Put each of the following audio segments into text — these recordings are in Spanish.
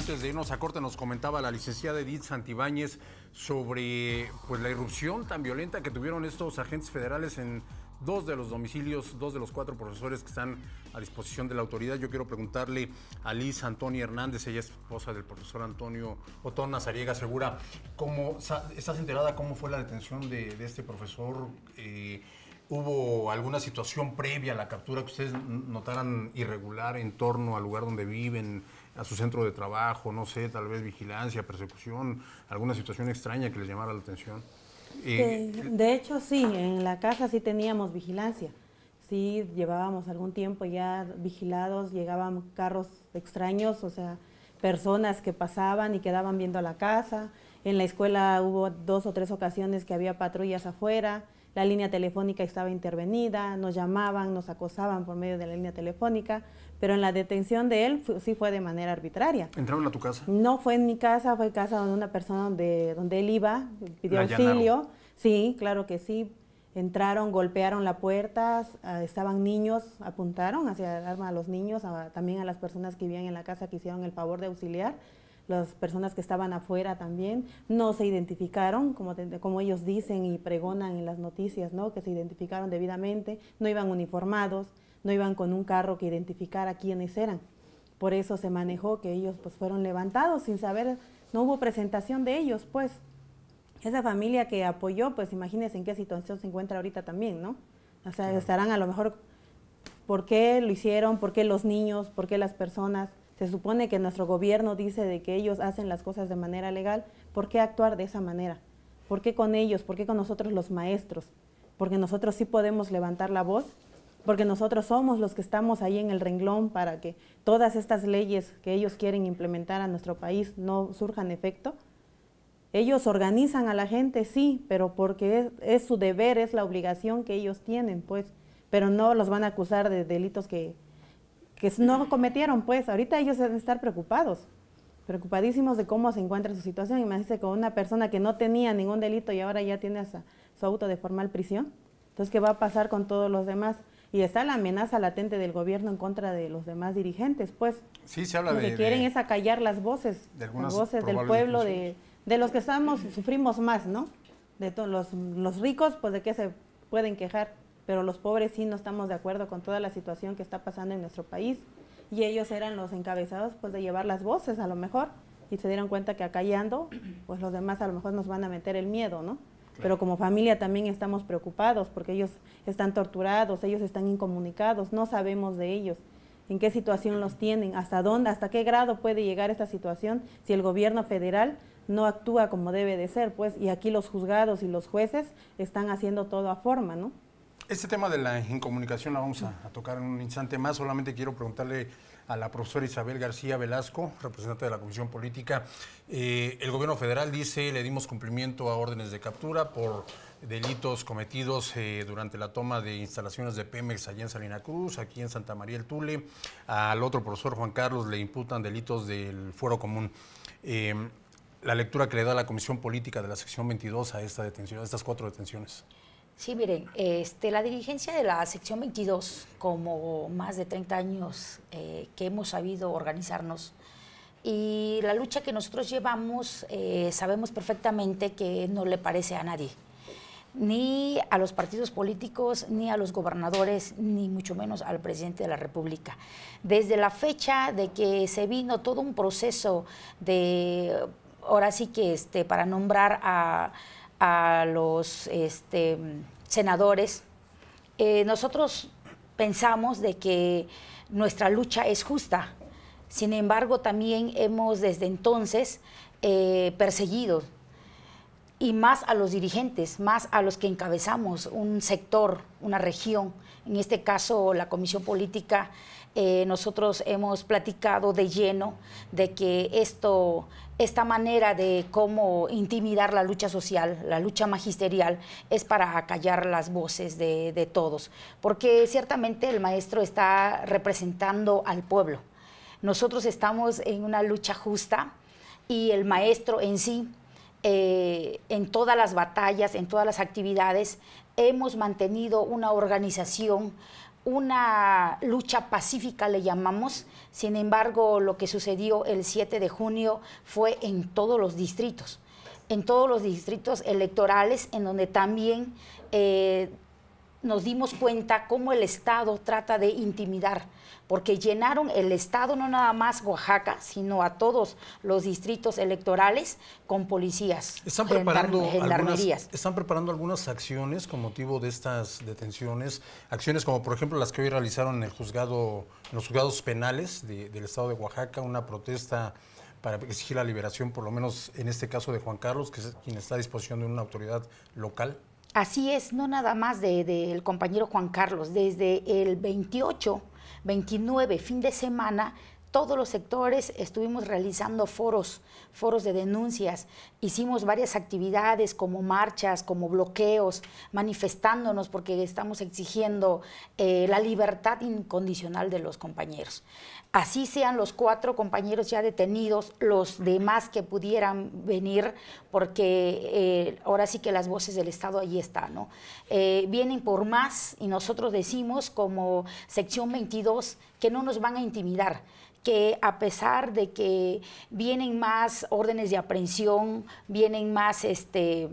Antes de irnos a corte nos comentaba la licenciada Edith Santibáñez sobre pues, la irrupción tan violenta que tuvieron estos agentes federales en dos de los domicilios, dos de los cuatro profesores que están a disposición de la autoridad. Yo quiero preguntarle a Liz Antonia Hernández, ella es esposa del profesor Antonio Otón Nazariega Segura, ¿cómo, ¿estás enterada cómo fue la detención de, este profesor? Eh, ¿Hubo alguna situación previa a la captura que ustedes notaran irregular en torno al lugar donde viven? a su centro de trabajo, no sé, tal vez vigilancia, persecución, alguna situación extraña que les llamara la atención. Eh, eh, de, hecho, sí, en la casa sí teníamos vigilancia. Sí, llevábamos algún tiempo ya vigilados, llegaban carros extraños, o sea, personas que pasaban y quedaban viendo a la casa. En la escuela hubo dos o tres ocasiones que había patrullas afuera, la línea telefónica estaba intervenida, nos llamaban, nos acosaban por medio de la línea telefónica, pero en la detención de él sí fue de manera arbitraria. ¿Entraron a tu casa? No fue en mi casa, fue en casa donde una persona donde, donde él iba, pidió auxilio. Sí, claro que sí. Entraron, golpearon la puerta, ah, estaban niños, apuntaron hacia el arma a los niños, también a las personas que vivían en la casa que hicieron el favor de auxiliar las personas que estaban afuera también no se identificaron, como, como ellos dicen y pregonan en las noticias, ¿no? que se identificaron debidamente, no iban uniformados, no iban con un carro que identificara quiénes eran. Por eso se manejó que ellos pues fueron levantados sin saber, no hubo presentación de ellos, pues. Esa familia que apoyó, pues imagínense en qué situación se encuentra ahorita también, ¿no? O sea, estarán a lo mejor por qué lo hicieron, por qué los niños, por qué las personas. Se supone que nuestro gobierno dice de que ellos hacen las cosas de manera legal, ¿por qué actuar de esa manera? ¿Por qué con ellos? ¿Por qué con nosotros los maestros? Porque nosotros sí podemos levantar la voz porque nosotros somos los que estamos ahí en el renglón para que todas estas leyes que ellos quieren implementar a nuestro país no surjan efecto. Ellos organizan a la gente, sí, pero porque es, su deber, es la obligación que ellos tienen, pues, pero no los van a acusar de delitos que, no cometieron, pues, ahorita ellos deben estar preocupados, preocupadísimos de cómo se encuentra su situación, Imagínese con una persona que no tenía ningún delito y ahora ya tiene su auto de formal prisión, entonces, ¿qué va a pasar con todos los demás? y está la amenaza latente del gobierno en contra de los demás dirigentes, pues. Sí, lo que quieren es acallar las voces, las voces del pueblo, de, los que estamos, sufrimos más, ¿no? De los, los ricos, pues de qué se pueden quejar, pero los pobres sí no estamos de acuerdo con toda la situación que está pasando en nuestro país. Y ellos eran los encabezados, pues, de llevar las voces, a lo mejor, y se dieron cuenta que acallando, pues los demás a lo mejor nos van a meter el miedo, ¿no? Pero como familia también estamos preocupados porque ellos están torturados, ellos están incomunicados, no sabemos de ellos, en qué situación los tienen, hasta dónde, hasta qué grado puede llegar esta situación si el gobierno federal no actúa como debe de ser, pues, y aquí los juzgados y los jueces están haciendo todo a forma, ¿no? Este tema de la incomunicación la vamos a, tocar en un instante más. Solamente quiero preguntarle a la profesora Isabel García Velasco, representante de la Comisión Política. Eh, el gobierno federal dice, le dimos cumplimiento a órdenes de captura por delitos cometidos eh, durante la toma de instalaciones de Pemex allá en Salina Cruz, aquí en Santa María el Tule. Al otro profesor Juan Carlos le imputan delitos del fuero común. Eh, la lectura que le da la Comisión Política de la sección 22 a esta detención, a estas cuatro detenciones. Sí, miren, este, la dirigencia de la sección 22, como más de 30 años eh, que hemos sabido organizarnos, y la lucha que nosotros llevamos, eh, sabemos perfectamente que no le parece a nadie, ni a los partidos políticos, ni a los gobernadores, ni mucho menos al presidente de la República. Desde la fecha de que se vino todo un proceso de, ahora sí que este, para nombrar a a los este, senadores, eh, nosotros pensamos de que nuestra lucha es justa. Sin embargo, también hemos desde entonces eh, perseguido y más a los dirigentes, más a los que encabezamos un sector, una región, en este caso la Comisión Política. Eh, nosotros hemos platicado de lleno de que esto, esta manera de cómo intimidar la lucha social, la lucha magisterial, es para callar las voces de, de todos, porque ciertamente el maestro está representando al pueblo. Nosotros estamos en una lucha justa y el maestro en sí eh, en todas las batallas, en todas las actividades, hemos mantenido una organización, una lucha pacífica le llamamos, sin embargo lo que sucedió el 7 de junio fue en todos los distritos, en todos los distritos electorales en donde también eh, nos dimos cuenta cómo el Estado trata de intimidar porque llenaron el Estado, no nada más Oaxaca, sino a todos los distritos electorales con policías. Están preparando, algunas, están preparando algunas acciones con motivo de estas detenciones, acciones como por ejemplo las que hoy realizaron en el juzgado, los juzgados penales del Estado de Oaxaca, una protesta para exigir la liberación, por lo menos en este caso de Juan Carlos, que es quien está a disposición de una autoridad local? Así es, no nada más del compañero Juan Carlos. Desde el 28 29, fin de semana, todos los sectores estuvimos realizando foros, foros de denuncias, hicimos varias actividades como marchas, como bloqueos, manifestándonos porque estamos exigiendo eh, la libertad incondicional de los compañeros así sean los cuatro compañeros ya detenidos, los demás que pudieran venir, porque eh, ahora sí que las voces del Estado ahí están, ¿no? Eh, vienen por más y nosotros decimos como sección 22 que no nos van a intimidar, que a pesar de que vienen más órdenes de aprehensión, vienen más este,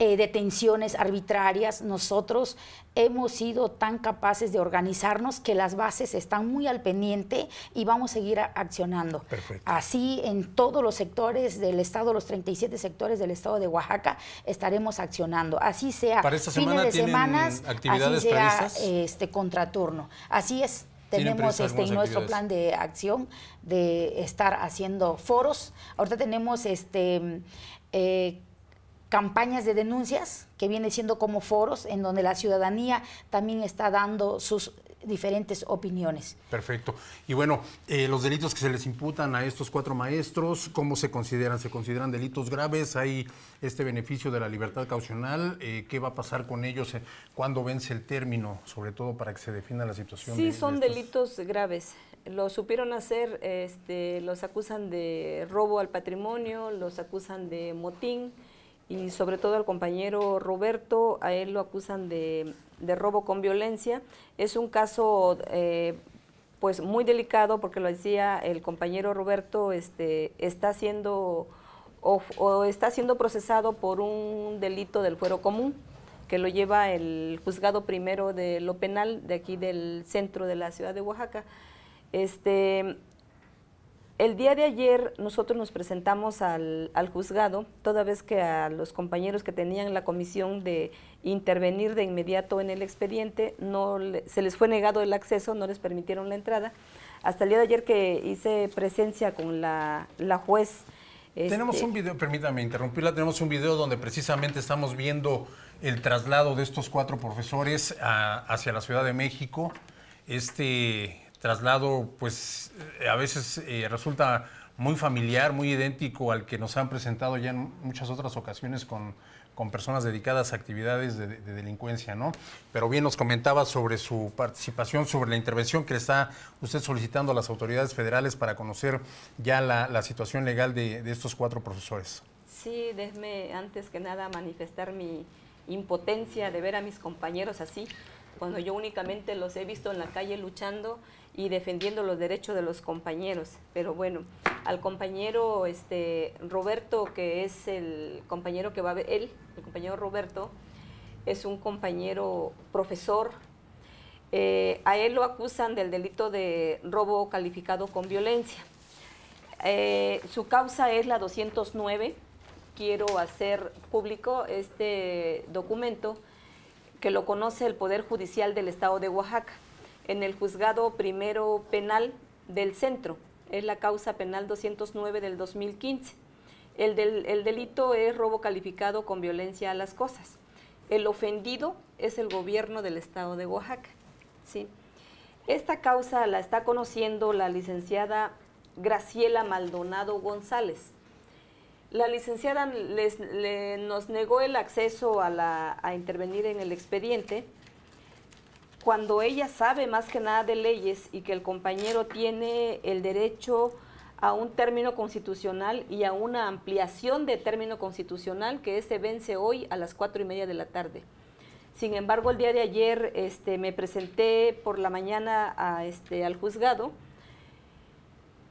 eh, detenciones arbitrarias. Nosotros hemos sido tan capaces de organizarnos que las bases están muy al pendiente y vamos a seguir accionando. Así en todos los sectores del Estado, los 37 sectores del Estado de Oaxaca, estaremos accionando. Así sea Para fines de semanas, así sea este, contraturno. Así es. Tenemos este, nuestro plan de acción de estar haciendo foros. Ahorita tenemos este eh, campañas de denuncias, que viene siendo como foros en donde la ciudadanía también está dando sus diferentes opiniones. Perfecto. Y bueno, eh, los delitos que se les imputan a estos cuatro maestros, ¿cómo se consideran? ¿Se consideran delitos graves? ¿Hay este beneficio de la libertad caucional? Eh, ¿Qué va a pasar con ellos? Eh, cuando vence el término? Sobre todo para que se defina la situación. Sí, son delitos graves. Lo supieron hacer, este, los acusan de robo al patrimonio, los acusan de motín y sobre todo al compañero Roberto, a él lo acusan de, robo con violencia. Es un caso eh, pues muy delicado porque lo decía el compañero Roberto, este, está siendo o, está siendo procesado por un delito del fuero común que lo lleva el juzgado primero de lo penal de aquí del centro de la ciudad de Oaxaca. Este, el día de ayer nosotros nos presentamos al, juzgado, toda vez que a los compañeros que tenían la comisión de intervenir de inmediato en el expediente, no se les fue negado el acceso, no les permitieron la entrada. Hasta el día de ayer que hice presencia con la, juez. tenemos este un video, permítame interrumpirla, tenemos un video donde precisamente estamos viendo el traslado de estos cuatro profesores hacia la Ciudad de México. Este traslado pues eh, a veces eh, resulta muy familiar, muy idéntico al que nos han presentado ya en muchas otras ocasiones con, con personas dedicadas a actividades de, delincuencia, ¿no? Pero bien nos comentaba sobre su participación, sobre la intervención que le está usted solicitando a las autoridades federales para conocer ya la, situación legal de, de estos cuatro profesores. Sí, déjeme antes que nada manifestar mi impotencia de ver a mis compañeros así cuando yo únicamente los he visto en la calle luchando y defendiendo los derechos de los compañeros. Pero bueno, al compañero este, Roberto, que es el compañero que va a ver, él, el compañero Roberto, es un compañero profesor. Eh, a él lo acusan del delito de robo calificado con violencia. Eh, su causa es la 209. Quiero hacer público este documento que lo conoce el Poder Judicial del Estado de Oaxaca, en el juzgado primero penal del centro. Es la causa penal 209 del 2015. El, delito es robo calificado con violencia a las cosas. El ofendido es el gobierno del Estado de Oaxaca. ¿sí? Esta causa la está conociendo la licenciada Graciela Maldonado González. La licenciada les, nos negó el acceso a, intervenir en el expediente cuando ella sabe más que nada de leyes y que el compañero tiene el derecho a un término constitucional y a una ampliación de término constitucional que este vence hoy a las cuatro y media de la tarde. Sin embargo, el día de ayer este, me presenté por la mañana a, este, al juzgado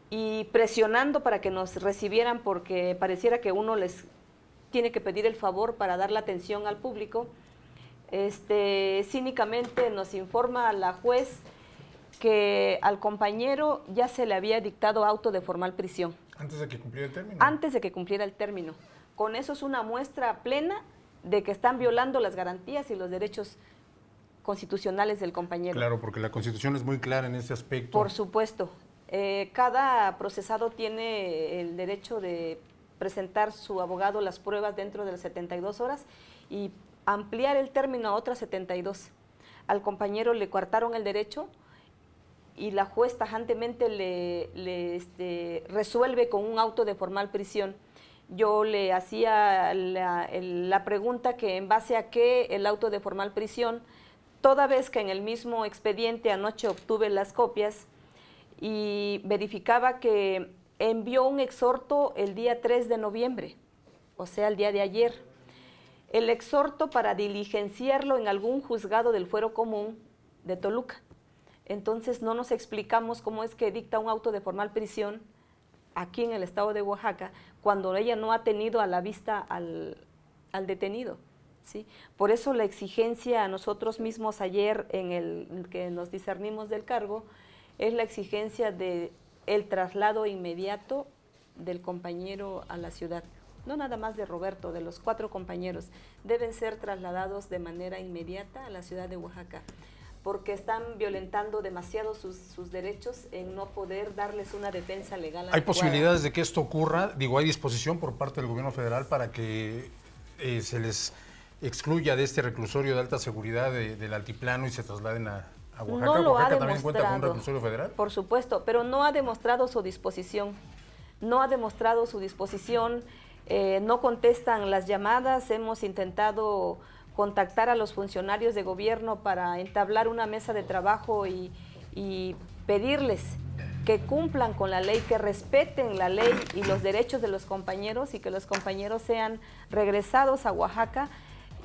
y presionando para que nos recibieran porque pareciera que uno les tiene que pedir el favor para dar la atención al público. Este, cínicamente nos informa la juez que al compañero ya se le había dictado auto de formal prisión. Antes de que cumpliera el término. Antes de que cumpliera el término. Con eso es una muestra plena de que están violando las garantías y los derechos constitucionales del compañero. Claro, porque la Constitución es muy clara en ese aspecto. Por supuesto. Eh, cada procesado tiene el derecho de presentar su abogado las pruebas dentro de las 72 horas y ampliar el término a otras 72. Al compañero le coartaron el derecho y la juez tajantemente le, este, resuelve con un auto de formal prisión. Yo le hacía la, la pregunta que en base a qué el auto de formal prisión, toda vez que en el mismo expediente anoche obtuve las copias, y verificaba que envió un exhorto el día 3 de noviembre, o sea, el día de ayer. El exhorto para diligenciarlo en algún juzgado del fuero común de Toluca. Entonces no nos explicamos cómo es que dicta un auto de formal prisión aquí en el estado de Oaxaca cuando ella no ha tenido a la vista al, detenido. ¿sí? Por eso la exigencia a nosotros mismos ayer en el que nos discernimos del cargo, es la exigencia de el traslado inmediato del compañero a la ciudad. No nada más de Roberto, de los cuatro compañeros. Deben ser trasladados de manera inmediata a la ciudad de Oaxaca porque están violentando demasiado sus, derechos en no poder darles una defensa legal. ¿Hay posibilidades de que esto ocurra? Digo, ¿hay disposición por parte del gobierno federal para que eh, se les excluya de este reclusorio de alta seguridad del altiplano y se trasladen a, Oaxaca, no lo ha cuenta federal? Por supuesto, pero no ha demostrado su disposición. No ha demostrado su disposición, eh, no contestan las llamadas, hemos intentado contactar a los funcionarios de gobierno para entablar una mesa de trabajo y pedirles que cumplan con la ley, que respeten la ley y los derechos de los compañeros y que los compañeros sean regresados a Oaxaca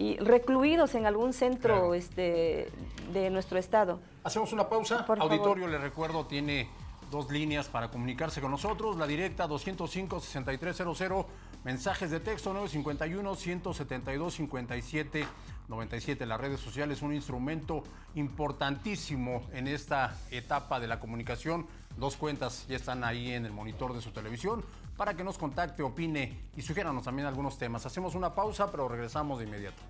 y recluidos en algún centro este, de nuestro estado. Hacemos una pausa. Auditorio, le recuerdo, tiene dos líneas para comunicarse con nosotros. La directa 205-6300, mensajes de texto 951-172-57 97. Las redes sociales un instrumento importantísimo en esta etapa de la comunicación. Dos cuentas ya están ahí en el monitor de su televisión para que nos contacte, opine y sugiéranos también algunos temas. Hacemos una pausa, pero regresamos de inmediato.